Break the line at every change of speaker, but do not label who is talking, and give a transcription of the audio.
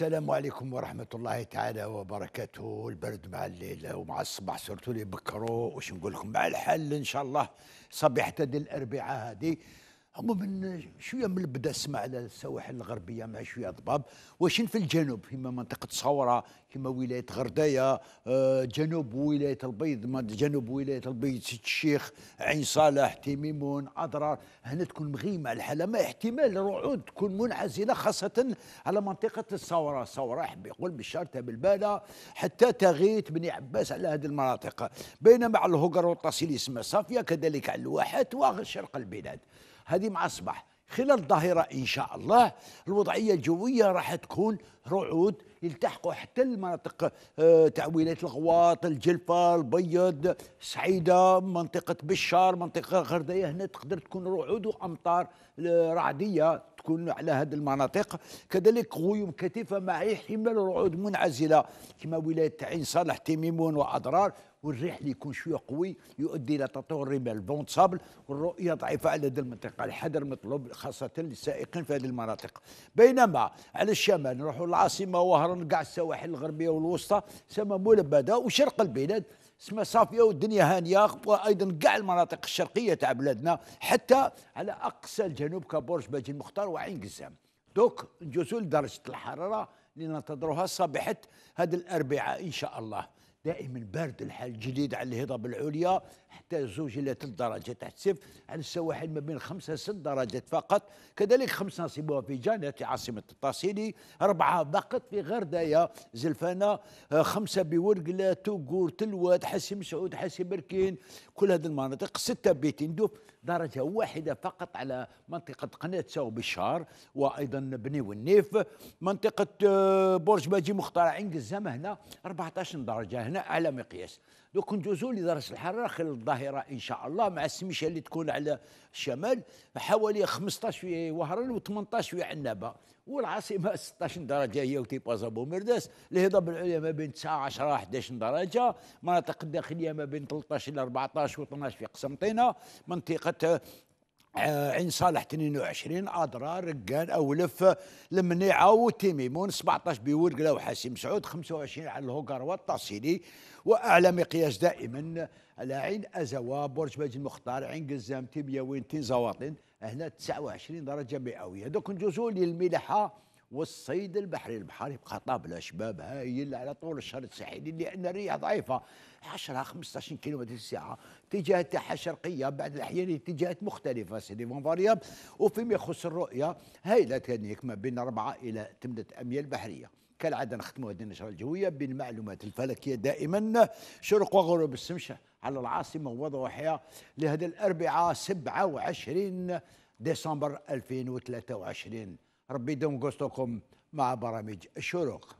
السلام عليكم ورحمة الله تعالى وبركاته البرد مع الليلة ومع الصباح صرتوا لي بكرو وش نقول لكم مع الحل إن شاء الله صبيحة الأربعاء هذه عموما شويه من البدا سمع على السواحل الغربيه مع شويه ضباب واشين في الجنوب كما منطقه صوره كما ولايه غردايه آه، جنوب ولايه البيض جنوب ولايه البيض سيد الشيخ عين صالح تيميمون اضرار هنا تكون مغيمه الحاله ما احتمال رعود تكون منعزله خاصه على منطقه الصوره صوره يقول بالشرطه بالباله حتى تغيت بني عباس على هذه المناطق بينما على الهجر والتصل اسمه صافيه كذلك على الواحات وغير شرق البلاد هذه مع الصباح خلال الظهيرة إن شاء الله الوضعية الجوية راح تكون رعود يلتحقوا حتى المناطق آه، تاع ولايه الغواط الجلفه البيض سعيده منطقه بشار منطقه غرديه هنا تقدر تكون رعود وامطار آه، رعديه تكون على هذه المناطق كذلك غيوم كثيفه مع احتمال رعود منعزله كما ولايه عين صالح تيميمون واضرار والريح اللي يكون شويه قوي يؤدي الى تطور رمال بون صابل والرؤيه ضعيفه على هذه المنطقه الحذر مطلوب خاصه للسائقين في هذه المناطق بينما على الشمال نروحوا للعاصمه وهران كاع السواحل الغربيه والوسطى سما ملبده وشرق البلاد سما صافيه والدنيا هانيه وايضا كاع المناطق الشرقيه تاع بلادنا حتى على اقصى الجنوب كبرج باجي المختار وعين قزام دوك نجوزو لدرجه الحراره اللي ننتظروها صباحة هذا الاربعاء ان شاء الله دائما بارد الحال جديد على الهضاب العليا حتى زوج الى ثلاث درجات تحت الصفر على السواحل ما بين خمسه ست درجات فقط كذلك آه، خمسه نصيبوها في في عاصمه الطاسيلي اربعه فقط في غردايه زلفانه خمسه بورقله توغور تلواد حسي مسعود حسي بركين كل هذه المناطق سته بيتندوف درجه واحده فقط على منطقه قناه ساو بالشار وايضا بني والنيف منطقه آه، برج باجي مختار عين قزامه هنا 14 درجه هنا على مقياس دوك ندوزو لدرجه الحراره خلال الظاهره ان شاء الله مع السميشه اللي تكون على الشمال حوالي 15 في وهران و18 في عنابه والعاصمه 16 درجه هي وتيبازا بومرداس الهضاب العليا ما بين 9 10 11 درجه مناطق الداخليه ما بين 13 الى 14 و12 في قسنطينه منطقه آه، عين صالح 22 ادرا رقان اولف المنيعه وتيميمون 17 بورقله وحاسم سعود 25 على الهوكر والتصيلي واعلى مقياس دائما على عين ازوا برج باج المختار عين قزام وين تين زواطن هنا 29 درجه مئويه دوك نجوزو للملحه والصيد البحري البحري بخطاب طابله شباب هايل على طول الشهر الساحلي لان الرياح ضعيفه 10 15 كيلومتر في الساعه اتجاهات تاعها شرقيه بعد الاحيان اتجاهات مختلفه سيدي فارياب وفيما يخص الرؤيه هايله تهنيك ما بين اربعه الى ثمانيه اميال بحريه كالعاده نختموا هذه النشره الجويه بالمعلومات الفلكيه دائما شرق وغروب الشمس على العاصمه وضوحها لهذا الاربعاء 27 ديسمبر 2023 ربي يدوم قصتكم مع برامج الشروق